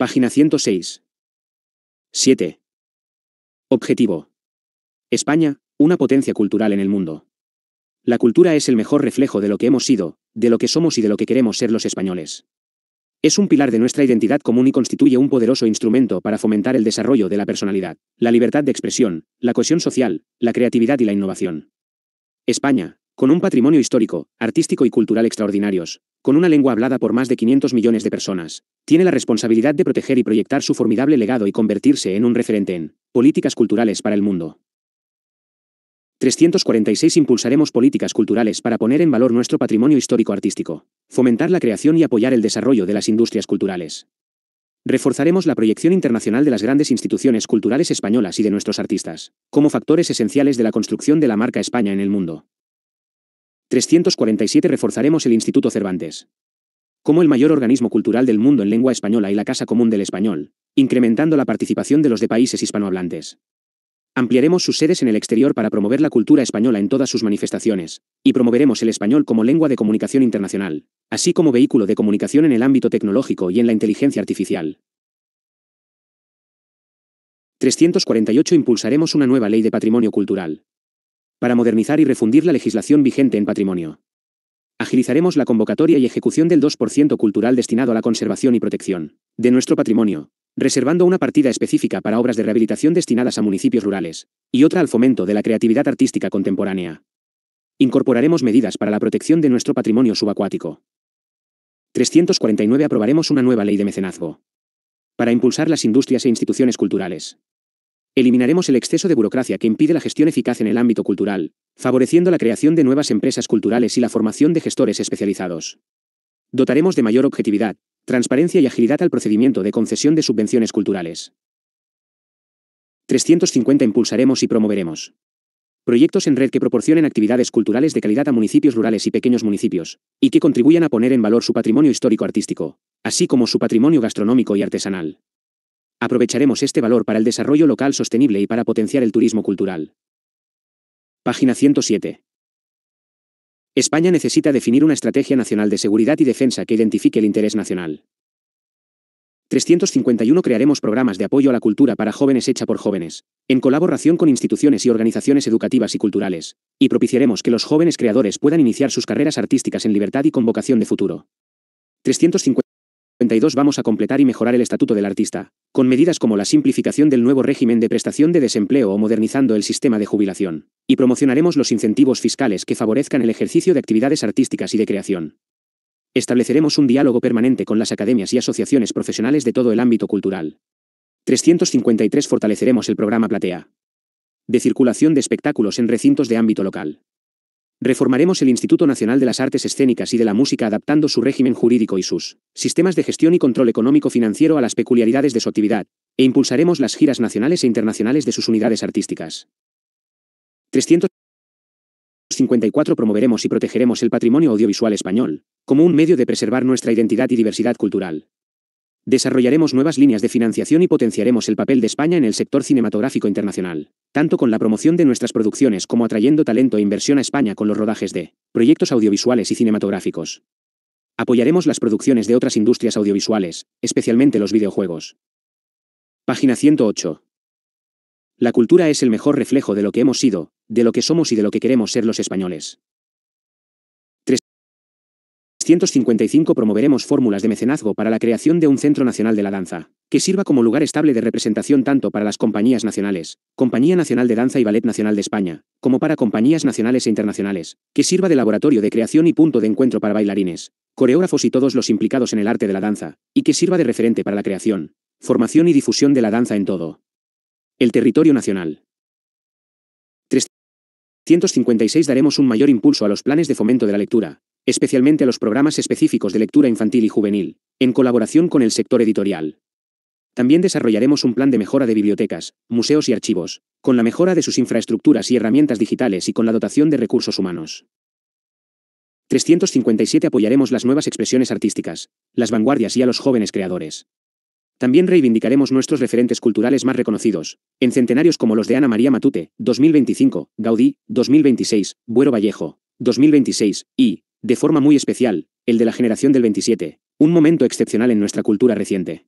Página 106. 7. Objetivo. España, una potencia cultural en el mundo. La cultura es el mejor reflejo de lo que hemos sido, de lo que somos y de lo que queremos ser los españoles. Es un pilar de nuestra identidad común y constituye un poderoso instrumento para fomentar el desarrollo de la personalidad, la libertad de expresión, la cohesión social, la creatividad y la innovación. España, con un patrimonio histórico, artístico y cultural extraordinarios, con una lengua hablada por más de 500 millones de personas, tiene la responsabilidad de proteger y proyectar su formidable legado y convertirse en un referente en políticas culturales para el mundo. 346 Impulsaremos políticas culturales para poner en valor nuestro patrimonio histórico-artístico, fomentar la creación y apoyar el desarrollo de las industrias culturales. Reforzaremos la proyección internacional de las grandes instituciones culturales españolas y de nuestros artistas, como factores esenciales de la construcción de la marca España en el mundo. 347 Reforzaremos el Instituto Cervantes, como el mayor organismo cultural del mundo en lengua española y la Casa Común del Español, incrementando la participación de los de países hispanohablantes. Ampliaremos sus sedes en el exterior para promover la cultura española en todas sus manifestaciones, y promoveremos el español como lengua de comunicación internacional, así como vehículo de comunicación en el ámbito tecnológico y en la inteligencia artificial. 348 Impulsaremos una nueva ley de patrimonio cultural. Para modernizar y refundir la legislación vigente en patrimonio Agilizaremos la convocatoria y ejecución del 2% cultural destinado a la conservación y protección de nuestro patrimonio, reservando una partida específica para obras de rehabilitación destinadas a municipios rurales, y otra al fomento de la creatividad artística contemporánea. Incorporaremos medidas para la protección de nuestro patrimonio subacuático. 349 Aprobaremos una nueva ley de mecenazgo. Para impulsar las industrias e instituciones culturales. Eliminaremos el exceso de burocracia que impide la gestión eficaz en el ámbito cultural, favoreciendo la creación de nuevas empresas culturales y la formación de gestores especializados. Dotaremos de mayor objetividad, transparencia y agilidad al procedimiento de concesión de subvenciones culturales. 350 Impulsaremos y promoveremos. Proyectos en red que proporcionen actividades culturales de calidad a municipios rurales y pequeños municipios, y que contribuyan a poner en valor su patrimonio histórico-artístico, así como su patrimonio gastronómico y artesanal. Aprovecharemos este valor para el desarrollo local sostenible y para potenciar el turismo cultural. Página 107. España necesita definir una estrategia nacional de seguridad y defensa que identifique el interés nacional. 351 crearemos programas de apoyo a la cultura para jóvenes hecha por jóvenes, en colaboración con instituciones y organizaciones educativas y culturales, y propiciaremos que los jóvenes creadores puedan iniciar sus carreras artísticas en libertad y con vocación de futuro. 351 Vamos a completar y mejorar el estatuto del artista, con medidas como la simplificación del nuevo régimen de prestación de desempleo o modernizando el sistema de jubilación, y promocionaremos los incentivos fiscales que favorezcan el ejercicio de actividades artísticas y de creación. Estableceremos un diálogo permanente con las academias y asociaciones profesionales de todo el ámbito cultural. 353 Fortaleceremos el programa Platea de circulación de espectáculos en recintos de ámbito local. Reformaremos el Instituto Nacional de las Artes Escénicas y de la Música adaptando su régimen jurídico y sus sistemas de gestión y control económico-financiero a las peculiaridades de su actividad, e impulsaremos las giras nacionales e internacionales de sus unidades artísticas. 354 Promoveremos y protegeremos el patrimonio audiovisual español, como un medio de preservar nuestra identidad y diversidad cultural. Desarrollaremos nuevas líneas de financiación y potenciaremos el papel de España en el sector cinematográfico internacional, tanto con la promoción de nuestras producciones como atrayendo talento e inversión a España con los rodajes de proyectos audiovisuales y cinematográficos. Apoyaremos las producciones de otras industrias audiovisuales, especialmente los videojuegos. Página 108. La cultura es el mejor reflejo de lo que hemos sido, de lo que somos y de lo que queremos ser los españoles. 155. promoveremos fórmulas de mecenazgo para la creación de un Centro Nacional de la Danza, que sirva como lugar estable de representación tanto para las compañías nacionales, Compañía Nacional de Danza y Ballet Nacional de España, como para compañías nacionales e internacionales, que sirva de laboratorio de creación y punto de encuentro para bailarines, coreógrafos y todos los implicados en el arte de la danza, y que sirva de referente para la creación, formación y difusión de la danza en todo el territorio nacional. 156. daremos un mayor impulso a los planes de fomento de la lectura, especialmente a los programas específicos de lectura infantil y juvenil, en colaboración con el sector editorial. También desarrollaremos un plan de mejora de bibliotecas, museos y archivos, con la mejora de sus infraestructuras y herramientas digitales y con la dotación de recursos humanos. 357 Apoyaremos las nuevas expresiones artísticas, las vanguardias y a los jóvenes creadores. También reivindicaremos nuestros referentes culturales más reconocidos, en centenarios como los de Ana María Matute, 2025, Gaudí, 2026, Buero Vallejo, 2026, y, de forma muy especial, el de la generación del 27, un momento excepcional en nuestra cultura reciente.